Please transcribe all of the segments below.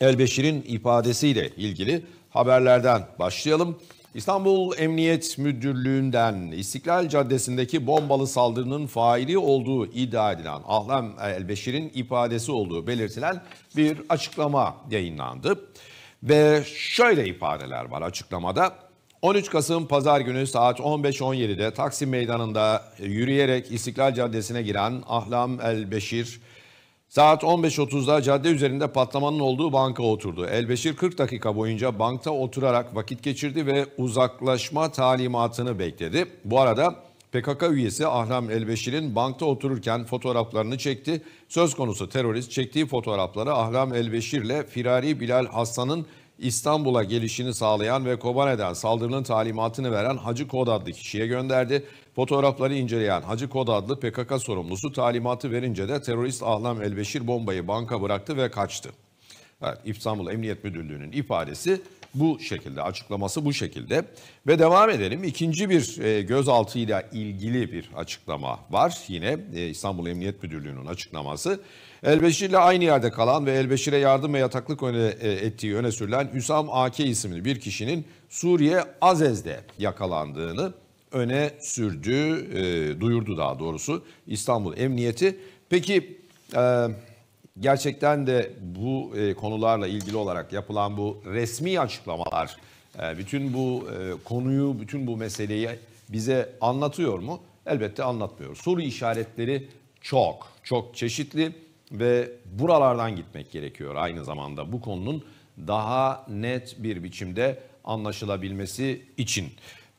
Elbeşir'in ifadesiyle ilgili haberlerden başlayalım. İstanbul Emniyet Müdürlüğü'nden İstiklal Caddesi'ndeki bombalı saldırının faili olduğu iddia edilen Ahlem Elbeşir'in ifadesi olduğu belirtilen bir açıklama yayınlandı. Ve şöyle ifadeler var açıklamada. 13 Kasım Pazar günü saat 15.17'de Taksim Meydanı'nda yürüyerek İstiklal Caddesi'ne giren Ahlam El Beşir Saat 15.30'da cadde üzerinde patlamanın olduğu banka oturdu. Elbeşir 40 dakika boyunca bankta oturarak vakit geçirdi ve uzaklaşma talimatını bekledi. Bu arada PKK üyesi Ahram Elbeşir'in bankta otururken fotoğraflarını çekti. Söz konusu terörist çektiği fotoğrafları Ahram ile Firari Bilal Hasan'ın İstanbul'a gelişini sağlayan ve Kobane'den saldırının talimatını veren Hacı Kod adlı kişiye gönderdi. Fotoğrafları inceleyen Hacı Kod adlı PKK sorumlusu talimatı verince de terörist Ahlam Elbeşir bombayı banka bıraktı ve kaçtı. Evet, İstanbul Emniyet Müdürlüğü'nün ifadesi bu şekilde açıklaması bu şekilde. Ve devam edelim. İkinci bir e, gözaltıyla ilgili bir açıklama var. Yine e, İstanbul Emniyet Müdürlüğü'nün açıklaması. Elbeşir ile aynı yerde kalan ve Elbeşir'e yardım ve yataklık öne, e, ettiği öne sürülen Hüsam AK isimli bir kişinin Suriye Azez'de yakalandığını öne sürdü, e, duyurdu daha doğrusu İstanbul Emniyeti. Peki... E, gerçekten de bu e, konularla ilgili olarak yapılan bu resmi açıklamalar e, bütün bu e, konuyu, bütün bu meseleyi bize anlatıyor mu? Elbette anlatmıyor. Soru işaretleri çok, çok çeşitli ve buralardan gitmek gerekiyor aynı zamanda bu konunun daha net bir biçimde anlaşılabilmesi için.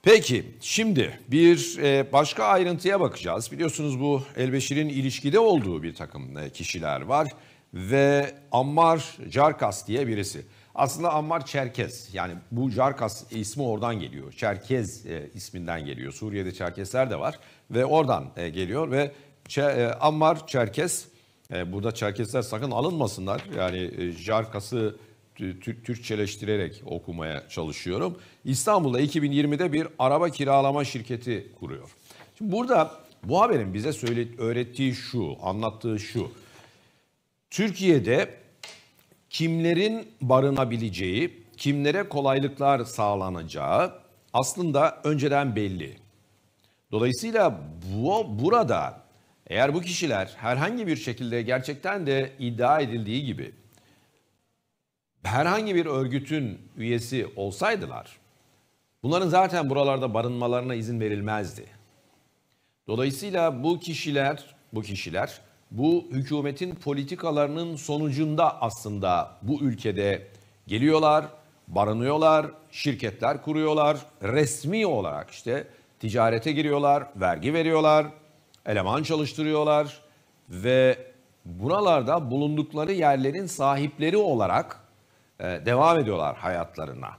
Peki şimdi bir e, başka ayrıntıya bakacağız. Biliyorsunuz bu Elbeşir'in ilişkide olduğu bir takım e, kişiler var ve Ammar Carkas diye birisi. Aslında Ammar Çerkez yani bu Carkas ismi oradan geliyor. Çerkez e, isminden geliyor. Suriye'de Çerkesler de var ve oradan geliyor ve Ammar Çerkes burada Çerkesler sakın alınmasınlar. Yani Carkas'ı Türkçeleştirerek okumaya çalışıyorum. İstanbul'da 2020'de bir araba kiralama şirketi kuruyor. Şimdi burada bu haberin bize söyle, öğrettiği şu, anlattığı şu. Türkiye'de kimlerin barınabileceği, kimlere kolaylıklar sağlanacağı aslında önceden belli. Dolayısıyla bu, burada eğer bu kişiler herhangi bir şekilde gerçekten de iddia edildiği gibi herhangi bir örgütün üyesi olsaydılar bunların zaten buralarda barınmalarına izin verilmezdi. Dolayısıyla bu kişiler, bu kişiler bu hükümetin politikalarının sonucunda aslında bu ülkede geliyorlar, barınıyorlar, şirketler kuruyorlar, resmi olarak işte ticarete giriyorlar, vergi veriyorlar, eleman çalıştırıyorlar ve buralarda bulundukları yerlerin sahipleri olarak e, devam ediyorlar hayatlarına.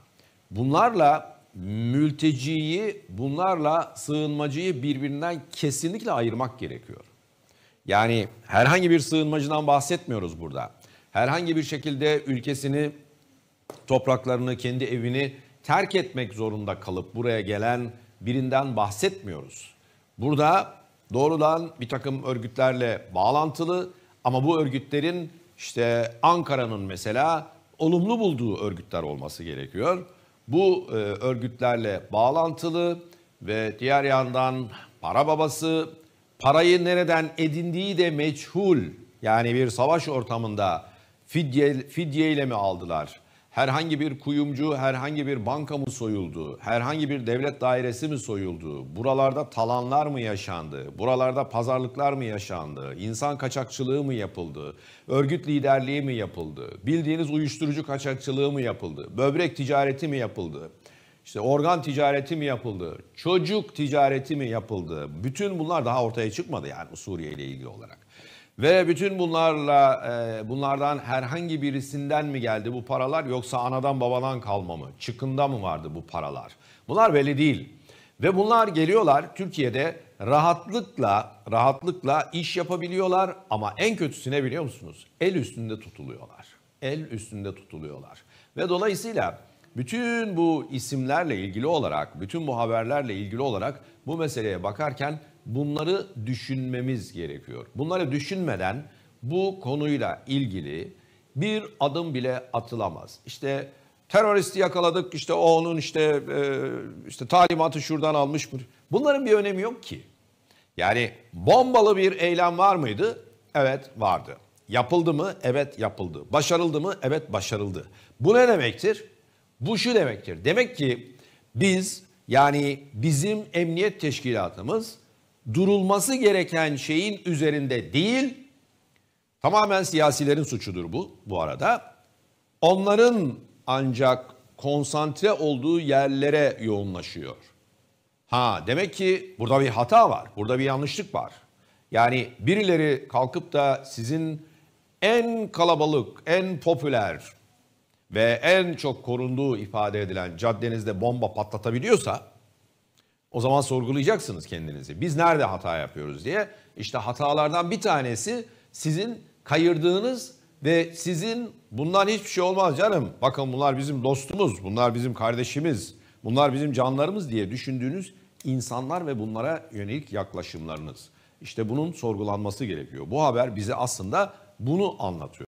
Bunlarla mülteciyi, bunlarla sığınmacıyı birbirinden kesinlikle ayırmak gerekiyor. Yani herhangi bir sığınmacıdan bahsetmiyoruz burada. Herhangi bir şekilde ülkesini, topraklarını, kendi evini terk etmek zorunda kalıp buraya gelen birinden bahsetmiyoruz. Burada doğrudan bir takım örgütlerle bağlantılı ama bu örgütlerin işte Ankara'nın mesela olumlu bulduğu örgütler olması gerekiyor. Bu e, örgütlerle bağlantılı ve diğer yandan para babası, parayı nereden edindiği de meçhul. Yani bir savaş ortamında fidye, fidye ile mi aldılar? herhangi bir kuyumcu, herhangi bir banka mı soyuldu, herhangi bir devlet dairesi mi soyuldu, buralarda talanlar mı yaşandı, buralarda pazarlıklar mı yaşandı, insan kaçakçılığı mı yapıldı, örgüt liderliği mi yapıldı, bildiğiniz uyuşturucu kaçakçılığı mı yapıldı, böbrek ticareti mi yapıldı, işte organ ticareti mi yapıldı, çocuk ticareti mi yapıldı, bütün bunlar daha ortaya çıkmadı yani Suriye ile ilgili olarak. Ve bütün bunlarla e, bunlardan herhangi birisinden mi geldi bu paralar yoksa anadan babadan kalma mı? Çıkında mı vardı bu paralar? Bunlar belli değil. Ve bunlar geliyorlar Türkiye'de rahatlıkla rahatlıkla iş yapabiliyorlar ama en kötüsü ne biliyor musunuz? El üstünde tutuluyorlar. El üstünde tutuluyorlar. Ve dolayısıyla bütün bu isimlerle ilgili olarak, bütün bu haberlerle ilgili olarak bu meseleye bakarken bunları düşünmemiz gerekiyor. Bunları düşünmeden bu konuyla ilgili bir adım bile atılamaz. İşte teröristi yakaladık, işte o onun işte e, işte talimatı şuradan almış. Bunların bir önemi yok ki. Yani bombalı bir eylem var mıydı? Evet vardı. Yapıldı mı? Evet yapıldı. Başarıldı mı? Evet başarıldı. Bu ne demektir? Bu şu demektir. Demek ki biz yani bizim emniyet teşkilatımız durulması gereken şeyin üzerinde değil, tamamen siyasilerin suçudur bu bu arada. Onların ancak konsantre olduğu yerlere yoğunlaşıyor. Ha demek ki burada bir hata var, burada bir yanlışlık var. Yani birileri kalkıp da sizin en kalabalık, en popüler ve en çok korunduğu ifade edilen caddenizde bomba patlatabiliyorsa o zaman sorgulayacaksınız kendinizi. Biz nerede hata yapıyoruz diye. İşte hatalardan bir tanesi sizin kayırdığınız ve sizin bundan hiçbir şey olmaz canım. Bakın bunlar bizim dostumuz, bunlar bizim kardeşimiz, bunlar bizim canlarımız diye düşündüğünüz insanlar ve bunlara yönelik yaklaşımlarınız. İşte bunun sorgulanması gerekiyor. Bu haber bize aslında bunu anlatıyor.